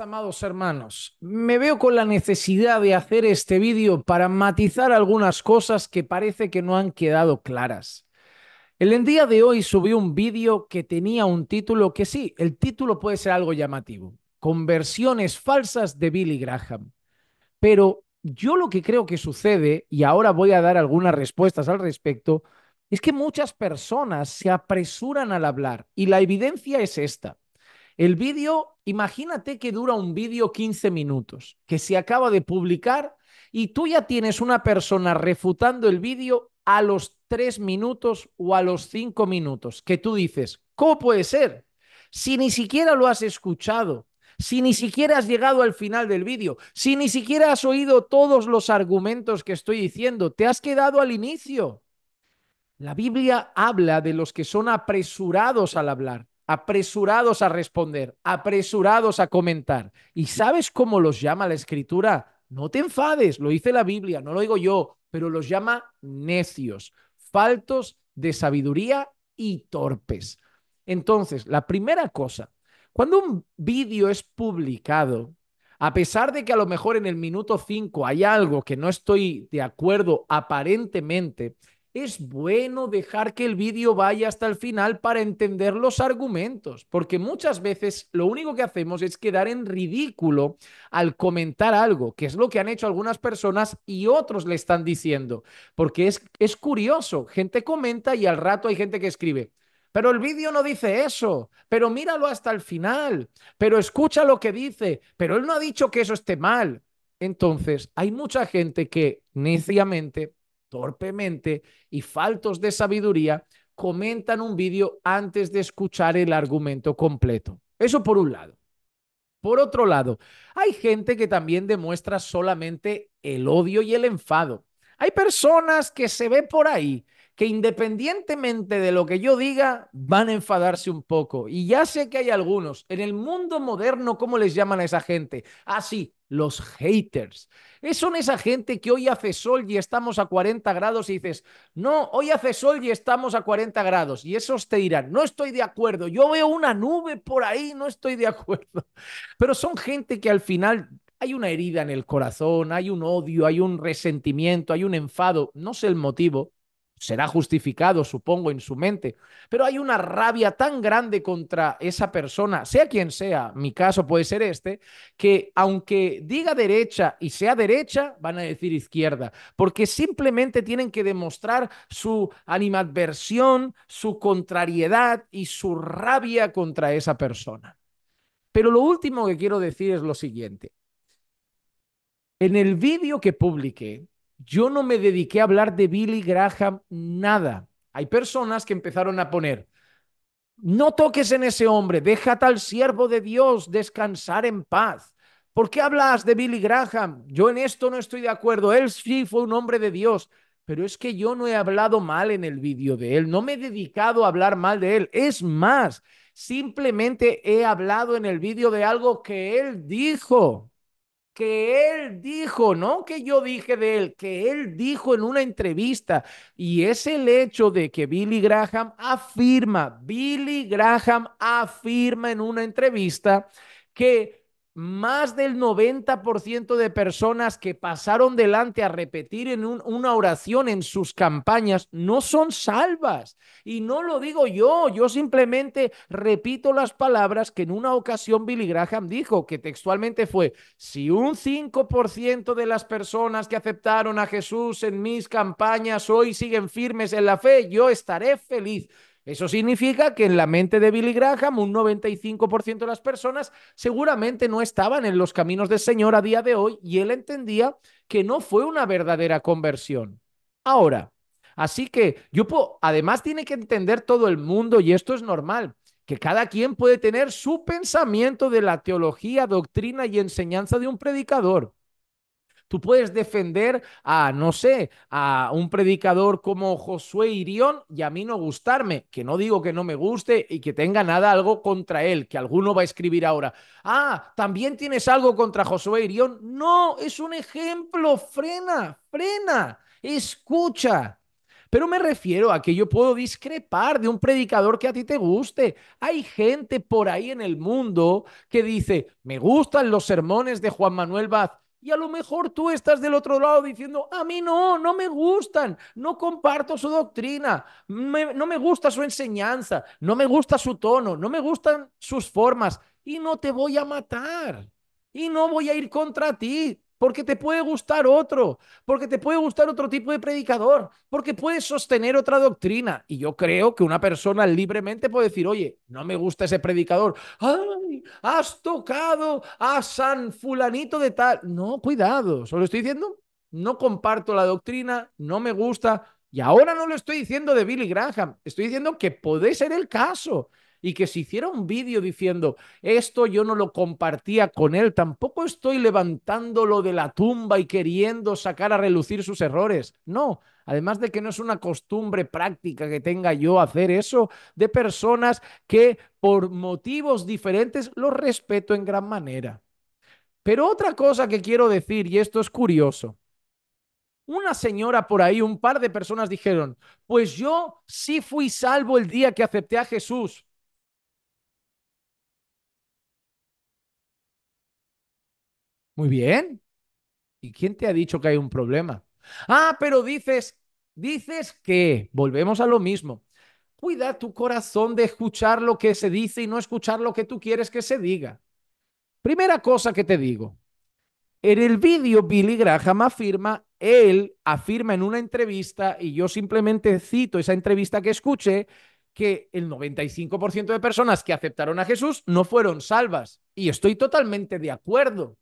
amados hermanos. Me veo con la necesidad de hacer este vídeo para matizar algunas cosas que parece que no han quedado claras. El día de hoy subí un vídeo que tenía un título que sí, el título puede ser algo llamativo, Conversiones falsas de Billy Graham. Pero yo lo que creo que sucede, y ahora voy a dar algunas respuestas al respecto, es que muchas personas se apresuran al hablar y la evidencia es esta. El vídeo Imagínate que dura un vídeo 15 minutos, que se acaba de publicar y tú ya tienes una persona refutando el vídeo a los 3 minutos o a los 5 minutos, que tú dices, ¿cómo puede ser? Si ni siquiera lo has escuchado, si ni siquiera has llegado al final del vídeo, si ni siquiera has oído todos los argumentos que estoy diciendo, te has quedado al inicio. La Biblia habla de los que son apresurados al hablar, apresurados a responder, apresurados a comentar. ¿Y sabes cómo los llama la escritura? No te enfades, lo dice la Biblia, no lo digo yo, pero los llama necios, faltos de sabiduría y torpes. Entonces, la primera cosa, cuando un vídeo es publicado, a pesar de que a lo mejor en el minuto 5 hay algo que no estoy de acuerdo aparentemente, es bueno dejar que el vídeo vaya hasta el final para entender los argumentos, porque muchas veces lo único que hacemos es quedar en ridículo al comentar algo, que es lo que han hecho algunas personas y otros le están diciendo, porque es, es curioso, gente comenta y al rato hay gente que escribe. Pero el vídeo no dice eso, pero míralo hasta el final, pero escucha lo que dice, pero él no ha dicho que eso esté mal. Entonces, hay mucha gente que neciamente torpemente y faltos de sabiduría, comentan un vídeo antes de escuchar el argumento completo. Eso por un lado. Por otro lado, hay gente que también demuestra solamente el odio y el enfado. Hay personas que se ve por ahí que independientemente de lo que yo diga, van a enfadarse un poco. Y ya sé que hay algunos, en el mundo moderno, ¿cómo les llaman a esa gente? Así, ah, sí, los haters. Eh, son esa gente que hoy hace sol y estamos a 40 grados y dices, no, hoy hace sol y estamos a 40 grados. Y esos te dirán, no estoy de acuerdo, yo veo una nube por ahí, no estoy de acuerdo. Pero son gente que al final hay una herida en el corazón, hay un odio, hay un resentimiento, hay un enfado, no sé el motivo, será justificado, supongo, en su mente, pero hay una rabia tan grande contra esa persona, sea quien sea, mi caso puede ser este, que aunque diga derecha y sea derecha, van a decir izquierda, porque simplemente tienen que demostrar su animadversión, su contrariedad y su rabia contra esa persona. Pero lo último que quiero decir es lo siguiente. En el vídeo que publiqué, yo no me dediqué a hablar de Billy Graham nada. Hay personas que empezaron a poner, no toques en ese hombre, deja al siervo de Dios descansar en paz. ¿Por qué hablas de Billy Graham? Yo en esto no estoy de acuerdo. Él sí fue un hombre de Dios, pero es que yo no he hablado mal en el vídeo de él, no me he dedicado a hablar mal de él. Es más, simplemente he hablado en el vídeo de algo que él dijo que él dijo, no que yo dije de él, que él dijo en una entrevista. Y es el hecho de que Billy Graham afirma, Billy Graham afirma en una entrevista que más del 90% de personas que pasaron delante a repetir en una oración en sus campañas no son salvas. Y no lo digo yo, yo simplemente repito las palabras que en una ocasión Billy Graham dijo, que textualmente fue, si un 5% de las personas que aceptaron a Jesús en mis campañas hoy siguen firmes en la fe, yo estaré feliz. Eso significa que en la mente de Billy Graham un 95% de las personas seguramente no estaban en los caminos del Señor a día de hoy y él entendía que no fue una verdadera conversión. Ahora, así que yo puedo, además tiene que entender todo el mundo y esto es normal que cada quien puede tener su pensamiento de la teología, doctrina y enseñanza de un predicador. Tú puedes defender a, no sé, a un predicador como Josué Irión y a mí no gustarme, que no digo que no me guste y que tenga nada algo contra él, que alguno va a escribir ahora. Ah, también tienes algo contra Josué Irión. No, es un ejemplo, frena, frena, escucha. Pero me refiero a que yo puedo discrepar de un predicador que a ti te guste. Hay gente por ahí en el mundo que dice, me gustan los sermones de Juan Manuel Baz y a lo mejor tú estás del otro lado diciendo, a mí no, no me gustan, no comparto su doctrina, no me gusta su enseñanza, no me gusta su tono, no me gustan sus formas y no te voy a matar y no voy a ir contra ti porque te puede gustar otro, porque te puede gustar otro tipo de predicador, porque puedes sostener otra doctrina. Y yo creo que una persona libremente puede decir, oye, no me gusta ese predicador, Has tocado a San fulanito de tal. No, cuidado, solo estoy diciendo, no comparto la doctrina, no me gusta. Y ahora no lo estoy diciendo de Billy Graham, estoy diciendo que puede ser el caso y que se hiciera un vídeo diciendo, esto yo no lo compartía con él, tampoco estoy levantándolo de la tumba y queriendo sacar a relucir sus errores. No, además de que no es una costumbre práctica que tenga yo hacer eso, de personas que por motivos diferentes los respeto en gran manera. Pero otra cosa que quiero decir, y esto es curioso, una señora por ahí, un par de personas dijeron, pues yo sí fui salvo el día que acepté a Jesús. Muy bien. ¿Y quién te ha dicho que hay un problema? Ah, pero dices, dices que, volvemos a lo mismo, cuida tu corazón de escuchar lo que se dice y no escuchar lo que tú quieres que se diga. Primera cosa que te digo, en el vídeo Billy Graham afirma, él afirma en una entrevista, y yo simplemente cito esa entrevista que escuché, que el 95% de personas que aceptaron a Jesús no fueron salvas. Y estoy totalmente de acuerdo.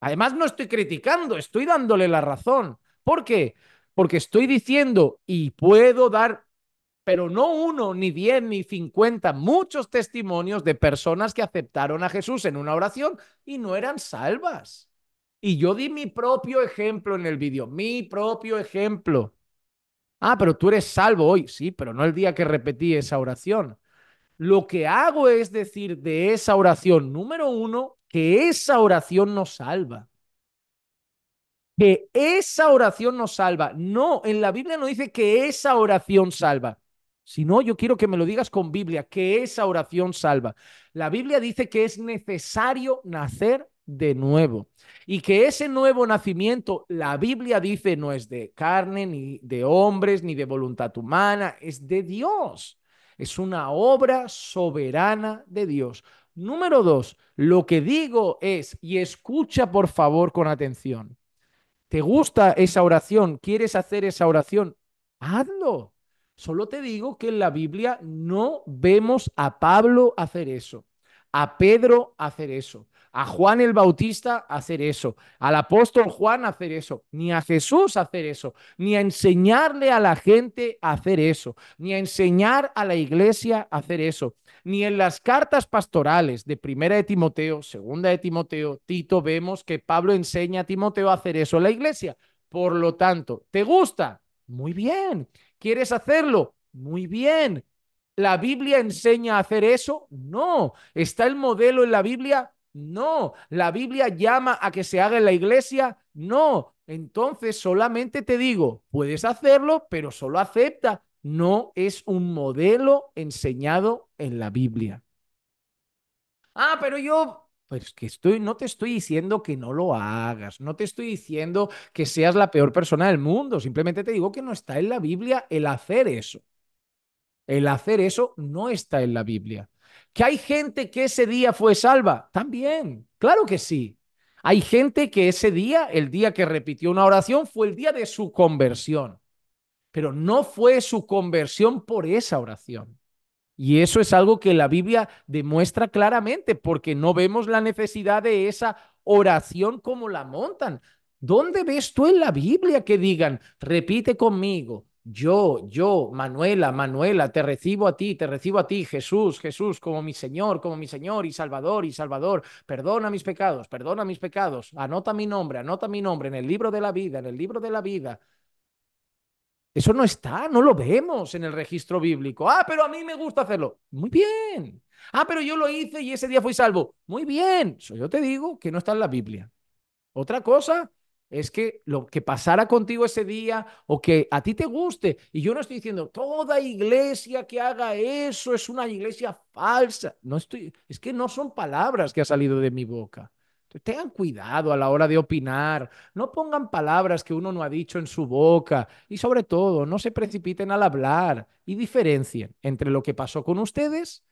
Además, no estoy criticando, estoy dándole la razón. ¿Por qué? Porque estoy diciendo y puedo dar, pero no uno, ni diez, ni cincuenta, muchos testimonios de personas que aceptaron a Jesús en una oración y no eran salvas. Y yo di mi propio ejemplo en el vídeo, mi propio ejemplo. Ah, pero tú eres salvo hoy, sí, pero no el día que repetí esa oración. Lo que hago es decir de esa oración, número uno, que esa oración nos salva. Que esa oración nos salva. No, en la Biblia no dice que esa oración salva. Si no, yo quiero que me lo digas con Biblia, que esa oración salva. La Biblia dice que es necesario nacer de nuevo. Y que ese nuevo nacimiento, la Biblia dice, no es de carne, ni de hombres, ni de voluntad humana, es de Dios. Es una obra soberana de Dios. Número dos, lo que digo es, y escucha por favor con atención, ¿te gusta esa oración? ¿Quieres hacer esa oración? Hazlo. Solo te digo que en la Biblia no vemos a Pablo hacer eso a Pedro hacer eso, a Juan el Bautista hacer eso, al apóstol Juan hacer eso, ni a Jesús hacer eso, ni a enseñarle a la gente hacer eso, ni a enseñar a la iglesia hacer eso, ni en las cartas pastorales de Primera de Timoteo, Segunda de Timoteo, Tito, vemos que Pablo enseña a Timoteo a hacer eso a la iglesia. Por lo tanto, ¿te gusta? Muy bien. ¿Quieres hacerlo? Muy bien. ¿La Biblia enseña a hacer eso? No. ¿Está el modelo en la Biblia? No. ¿La Biblia llama a que se haga en la iglesia? No. Entonces solamente te digo, puedes hacerlo, pero solo acepta. No es un modelo enseñado en la Biblia. Ah, pero yo pues que estoy, no te estoy diciendo que no lo hagas, no te estoy diciendo que seas la peor persona del mundo, simplemente te digo que no está en la Biblia el hacer eso. El hacer eso no está en la Biblia. Que hay gente que ese día fue salva, también, claro que sí. Hay gente que ese día, el día que repitió una oración, fue el día de su conversión, pero no fue su conversión por esa oración. Y eso es algo que la Biblia demuestra claramente, porque no vemos la necesidad de esa oración como la montan. ¿Dónde ves tú en la Biblia que digan, repite conmigo, yo, yo, Manuela, Manuela, te recibo a ti, te recibo a ti, Jesús, Jesús, como mi Señor, como mi Señor y Salvador y Salvador. Perdona mis pecados, perdona mis pecados. Anota mi nombre, anota mi nombre en el libro de la vida, en el libro de la vida. Eso no está, no lo vemos en el registro bíblico. Ah, pero a mí me gusta hacerlo. Muy bien. Ah, pero yo lo hice y ese día fui salvo. Muy bien. yo te digo que no está en la Biblia. Otra cosa es que lo que pasara contigo ese día o que a ti te guste. Y yo no estoy diciendo toda iglesia que haga eso es una iglesia falsa. No estoy, es que no son palabras que ha salido de mi boca. tengan cuidado a la hora de opinar, no pongan palabras que uno no ha dicho en su boca y sobre todo no se precipiten al hablar y diferencien entre lo que pasó con ustedes,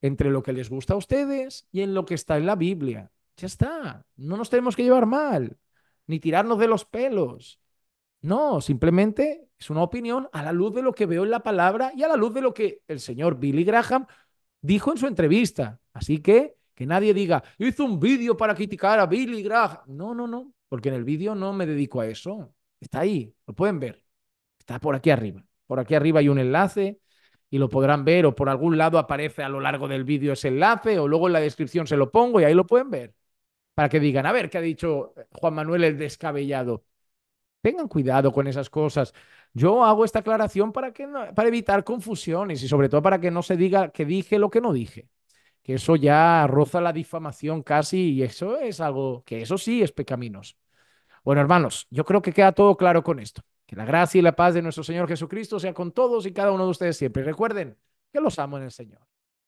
entre lo que les gusta a ustedes y en lo que está en la Biblia. Ya está, no nos tenemos que llevar mal ni tirarnos de los pelos. No, simplemente es una opinión a la luz de lo que veo en la palabra y a la luz de lo que el señor Billy Graham dijo en su entrevista. Así que que nadie diga, hizo un vídeo para criticar a Billy Graham. No, no, no, porque en el vídeo no me dedico a eso. Está ahí, lo pueden ver. Está por aquí arriba. Por aquí arriba hay un enlace y lo podrán ver o por algún lado aparece a lo largo del vídeo ese enlace o luego en la descripción se lo pongo y ahí lo pueden ver para que digan, a ver, ¿qué ha dicho eh, Juan Manuel el descabellado? Tengan cuidado con esas cosas. Yo hago esta aclaración para, que no, para evitar confusiones y sobre todo para que no se diga que dije lo que no dije. Que eso ya roza la difamación casi y eso es algo que eso sí es pecaminos. Bueno, hermanos, yo creo que queda todo claro con esto. Que la gracia y la paz de nuestro Señor Jesucristo sea con todos y cada uno de ustedes siempre. recuerden que los amo en el Señor.